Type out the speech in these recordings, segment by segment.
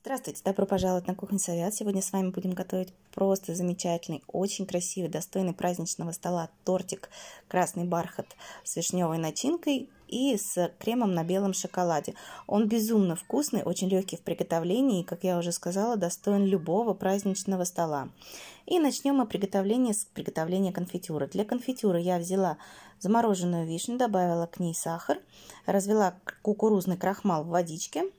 Здравствуйте, добро пожаловать на кухню Совет. Сегодня с вами будем готовить просто замечательный, очень красивый, достойный праздничного стола тортик «Красный бархат» с вишневой начинкой и с кремом на белом шоколаде. Он безумно вкусный, очень легкий в приготовлении и, как я уже сказала, достоин любого праздничного стола. И начнем мы приготовление с приготовления конфитюра. Для конфитюра я взяла замороженную вишню, добавила к ней сахар, развела кукурузный крахмал в водичке –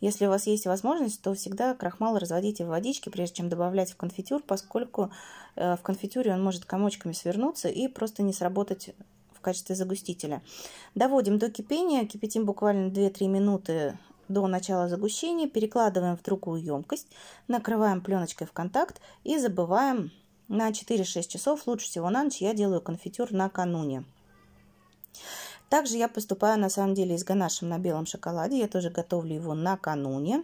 если у вас есть возможность, то всегда крахмал разводите в водичке, прежде чем добавлять в конфитюр, поскольку э, в конфитюре он может комочками свернуться и просто не сработать в качестве загустителя. Доводим до кипения, кипятим буквально 2-3 минуты до начала загущения, перекладываем в другую емкость, накрываем пленочкой в контакт и забываем на 4-6 часов, лучше всего на ночь, я делаю конфитюр накануне. Также я поступаю на самом деле и с ганашем на белом шоколаде. Я тоже готовлю его накануне.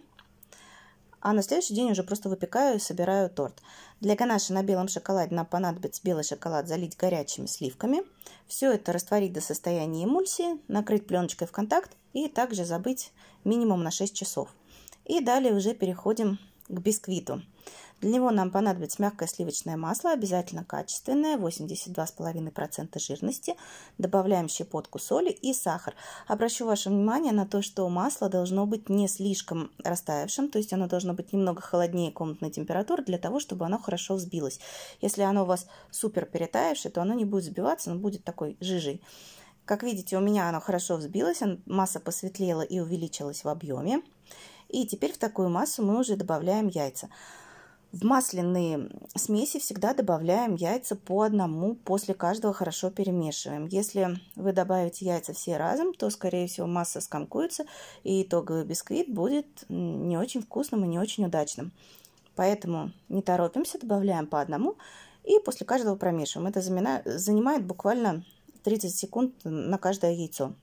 А на следующий день уже просто выпекаю и собираю торт. Для ганаша на белом шоколаде нам понадобится белый шоколад залить горячими сливками. Все это растворить до состояния эмульсии, накрыть пленочкой в контакт и также забыть минимум на 6 часов. И далее уже переходим к бисквиту. Для него нам понадобится мягкое сливочное масло, обязательно качественное, 82,5% жирности. Добавляем щепотку соли и сахар. Обращу ваше внимание на то, что масло должно быть не слишком растаявшим, то есть оно должно быть немного холоднее комнатной температуры для того, чтобы оно хорошо взбилось. Если оно у вас супер перетаявшее, то оно не будет взбиваться, оно будет такой жижей. Как видите, у меня оно хорошо взбилось, масса посветлела и увеличилась в объеме. И теперь в такую массу мы уже добавляем яйца. В масляные смеси всегда добавляем яйца по одному, после каждого хорошо перемешиваем. Если вы добавите яйца все разом, то, скорее всего, масса скомкуется, и итоговый бисквит будет не очень вкусным и не очень удачным. Поэтому не торопимся, добавляем по одному и после каждого промешиваем. Это занимает буквально 30 секунд на каждое яйцо.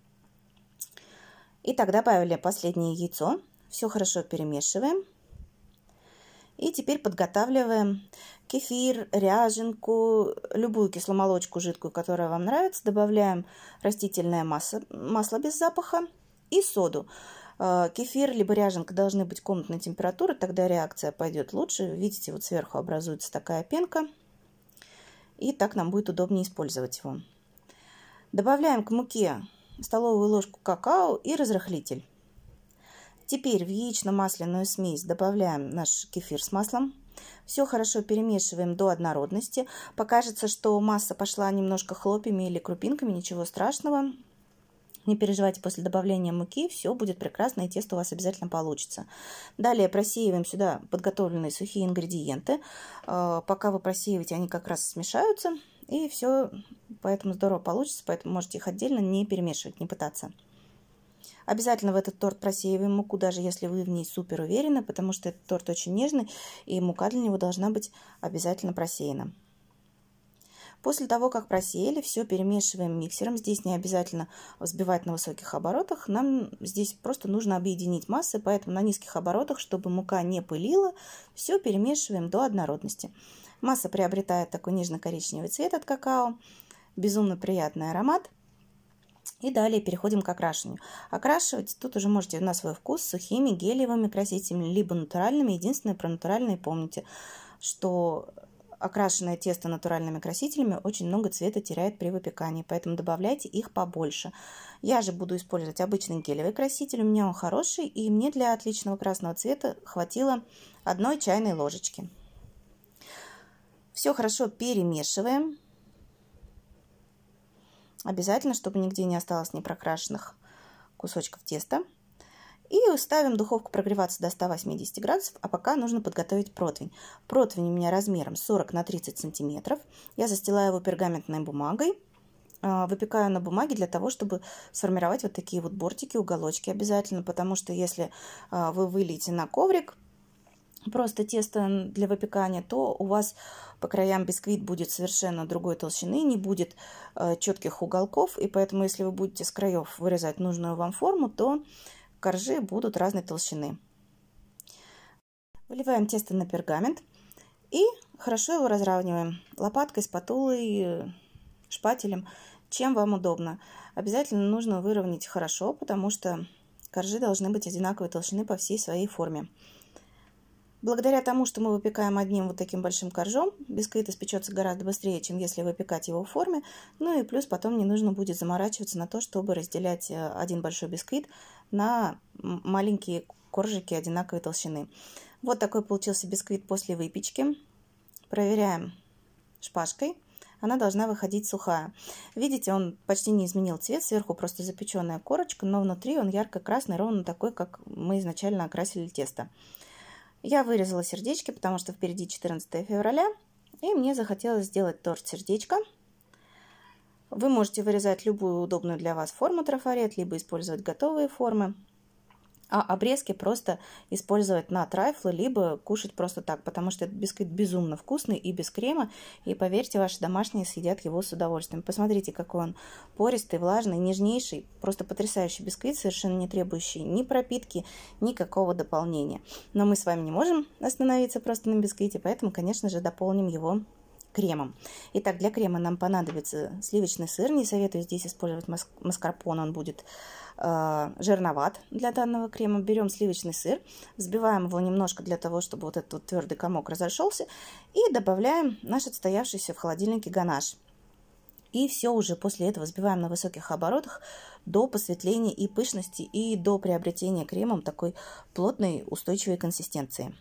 Итак, добавили последнее яйцо. Все хорошо перемешиваем. И теперь подготавливаем кефир, ряженку, любую кисломолочку жидкую, которая вам нравится. Добавляем растительное масло, масло без запаха и соду. Э, кефир либо ряженка должны быть комнатной температуры, тогда реакция пойдет лучше. Видите, вот сверху образуется такая пенка, и так нам будет удобнее использовать его. Добавляем к муке столовую ложку какао и разрыхлитель. Теперь в яично-масляную смесь добавляем наш кефир с маслом. Все хорошо перемешиваем до однородности. Покажется, что масса пошла немножко хлопьями или крупинками, ничего страшного. Не переживайте, после добавления муки все будет прекрасно и тесто у вас обязательно получится. Далее просеиваем сюда подготовленные сухие ингредиенты. А, пока вы просеиваете, они как раз смешаются. И все, поэтому здорово получится, поэтому можете их отдельно не перемешивать, не пытаться. Обязательно в этот торт просеиваем муку, даже если вы в ней супер уверены, потому что этот торт очень нежный, и мука для него должна быть обязательно просеяна. После того, как просеяли, все перемешиваем миксером. Здесь не обязательно взбивать на высоких оборотах. Нам здесь просто нужно объединить массы, поэтому на низких оборотах, чтобы мука не пылила, все перемешиваем до однородности. Масса приобретает такой нежно-коричневый цвет от какао. Безумно приятный аромат – и далее переходим к окрашиванию. Окрашивать тут уже можете на свой вкус сухими, гелевыми красителями, либо натуральными. Единственное, про натуральные помните, что окрашенное тесто натуральными красителями очень много цвета теряет при выпекании, поэтому добавляйте их побольше. Я же буду использовать обычный гелевый краситель, у меня он хороший, и мне для отличного красного цвета хватило одной чайной ложечки. Все хорошо перемешиваем. Обязательно, чтобы нигде не осталось непрокрашенных кусочков теста. И ставим духовку прогреваться до 180 градусов, а пока нужно подготовить противень. Противень у меня размером 40 на 30 сантиметров. Я застилаю его пергаментной бумагой. А, выпекаю на бумаге для того, чтобы сформировать вот такие вот бортики, уголочки обязательно, потому что если а, вы выльете на коврик, просто тесто для выпекания, то у вас по краям бисквит будет совершенно другой толщины, не будет э, четких уголков, и поэтому если вы будете с краев вырезать нужную вам форму, то коржи будут разной толщины. Выливаем тесто на пергамент и хорошо его разравниваем лопаткой, спатулой, шпателем, чем вам удобно. Обязательно нужно выровнять хорошо, потому что коржи должны быть одинаковой толщины по всей своей форме. Благодаря тому, что мы выпекаем одним вот таким большим коржом, бисквит испечется гораздо быстрее, чем если выпекать его в форме. Ну и плюс потом не нужно будет заморачиваться на то, чтобы разделять э, один большой бисквит на маленькие коржики одинаковой толщины. Вот такой получился бисквит после выпечки. Проверяем шпажкой. Она должна выходить сухая. Видите, он почти не изменил цвет, сверху просто запеченная корочка, но внутри он ярко-красный, ровно такой, как мы изначально окрасили тесто. Я вырезала сердечки, потому что впереди 14 февраля, и мне захотелось сделать торт сердечко. Вы можете вырезать любую удобную для вас форму трафарет, либо использовать готовые формы а обрезки просто использовать на трайфлы, либо кушать просто так, потому что этот бисквит безумно вкусный и без крема, и поверьте, ваши домашние съедят его с удовольствием. Посмотрите, какой он пористый, влажный, нежнейший, просто потрясающий бисквит, совершенно не требующий ни пропитки, никакого дополнения. Но мы с вами не можем остановиться просто на бисквите, поэтому, конечно же, дополним его кремом. Итак, для крема нам понадобится сливочный сыр. Не советую здесь использовать маск маскарпон, он будет э, жирноват для данного крема. Берем сливочный сыр, взбиваем его немножко для того, чтобы вот этот вот твердый комок разошелся. И добавляем наш отстоявшийся в холодильнике ганаш. И все уже после этого взбиваем на высоких оборотах до посветления и пышности, и до приобретения кремом такой плотной устойчивой консистенции.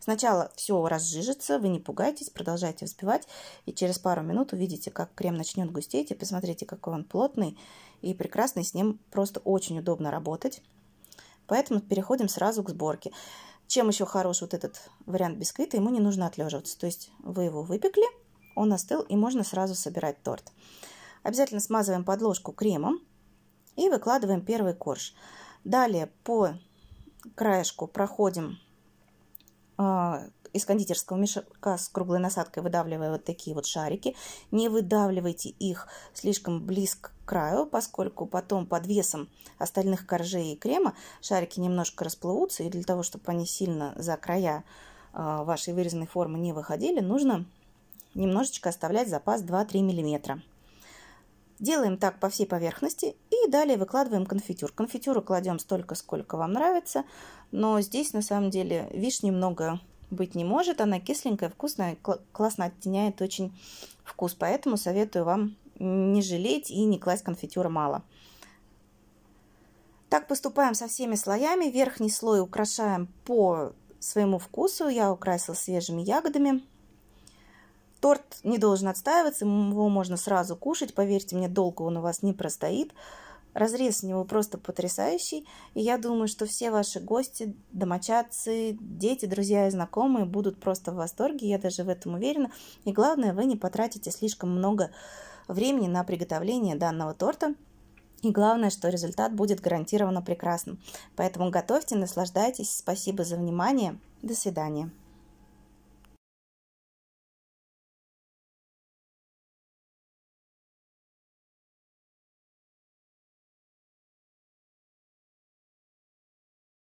Сначала все разжижится, вы не пугайтесь, продолжайте взбивать, и через пару минут увидите, как крем начнет густеть, и посмотрите, какой он плотный и прекрасный, с ним просто очень удобно работать. Поэтому переходим сразу к сборке. Чем еще хорош вот этот вариант бисквита, ему не нужно отлеживаться. То есть вы его выпекли, он остыл, и можно сразу собирать торт. Обязательно смазываем подложку кремом и выкладываем первый корж. Далее по краешку проходим а, из кондитерского мешка с круглой насадкой выдавливая вот такие вот шарики. Не выдавливайте их слишком близко к краю, поскольку потом под весом остальных коржей и крема шарики немножко расплывутся, и для того, чтобы они сильно за края а, вашей вырезанной формы не выходили, нужно немножечко оставлять запас 2-3 мм. Делаем так по всей поверхности и далее выкладываем конфитюр. Конфитюра кладем столько, сколько вам нравится, но здесь на самом деле вишни много быть не может. Она кисленькая, вкусная, классно оттеняет очень вкус, поэтому советую вам не жалеть и не класть конфитюра мало. Так поступаем со всеми слоями. Верхний слой украшаем по своему вкусу. Я украсила свежими ягодами. Торт не должен отстаиваться, его можно сразу кушать. Поверьте мне, долго он у вас не простоит. Разрез с него просто потрясающий, и я думаю, что все ваши гости, домочадцы, дети, друзья и знакомые будут просто в восторге, я даже в этом уверена. И главное, вы не потратите слишком много времени на приготовление данного торта, и главное, что результат будет гарантированно прекрасным. Поэтому готовьте, наслаждайтесь. Спасибо за внимание. До свидания.